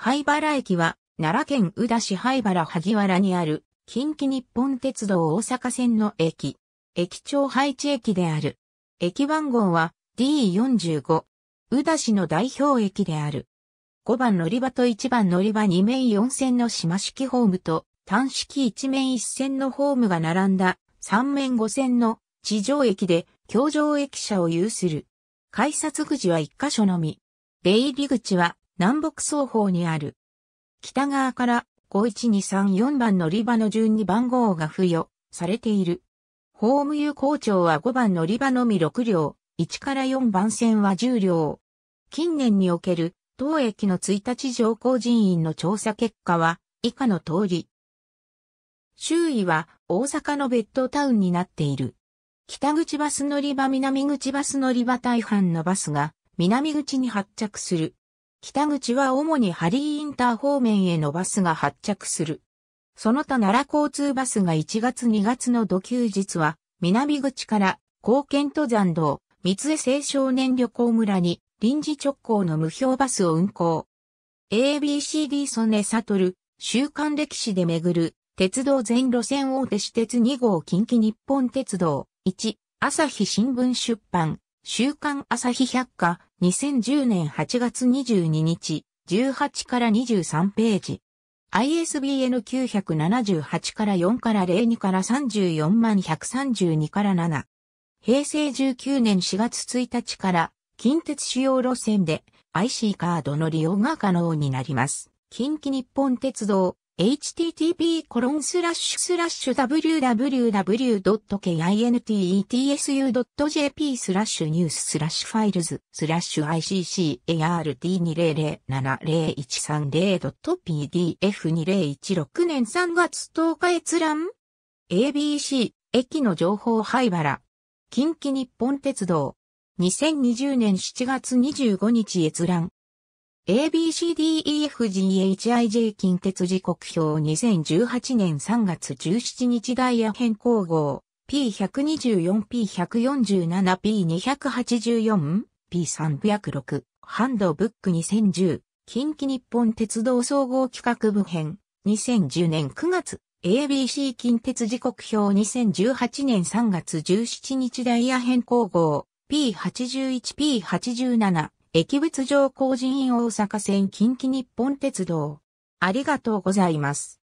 灰原駅は、奈良県宇田市灰原萩原にある、近畿日本鉄道大阪線の駅。駅長配置駅である。駅番号は D45。宇田市の代表駅である。5番乗り場と1番乗り場2面4線の島式ホームと、単式1面1線のホームが並んだ、3面5線の地上駅で、京上駅舎を有する。改札口は1箇所のみ。出入り口は南北双方にある。北側から51234番乗り場の順に番号が付与されている。ホーム有効長は5番乗り場のみ6両、1から4番線は10両。近年における当駅の1日乗降人員の調査結果は以下の通り。周囲は大阪のベッドタウンになっている。北口バス乗り場南口バス乗り場大半のバスが南口に発着する。北口は主にハリーインター方面へのバスが発着する。その他奈良交通バスが1月2月の土休日は、南口から高県登山道、三江青少年旅行村に臨時直行の無表バスを運行。ABCD 曽根悟、週刊歴史で巡る、鉄道全路線大手私鉄2号近畿日本鉄道、1、朝日新聞出版、週刊朝日百科、2010年8月22日、18から23ページ。ISBN 978から4から02から34万132から7。平成19年4月1日から近鉄主要路線で IC カードの利用が可能になります。近畿日本鉄道 http://www.kintsu.jp e スラッシュニューススラッシュファイルズスラッシュ ICCART20070130.pdf2016 年3月10日閲覧 ABC 駅の情報灰原近畿日本鉄道2020年7月25日閲覧 ABCDEFGHIJ 近鉄時刻表2018年3月17日ダイヤ変更号 P124P147P284 P306 ハンドブック2010近畿日本鉄道総合企画部編2010年9月 ABC 近鉄時刻表2018年3月17日ダイヤ変更号 P81P87 駅別上工人大阪線近畿日本鉄道。ありがとうございます。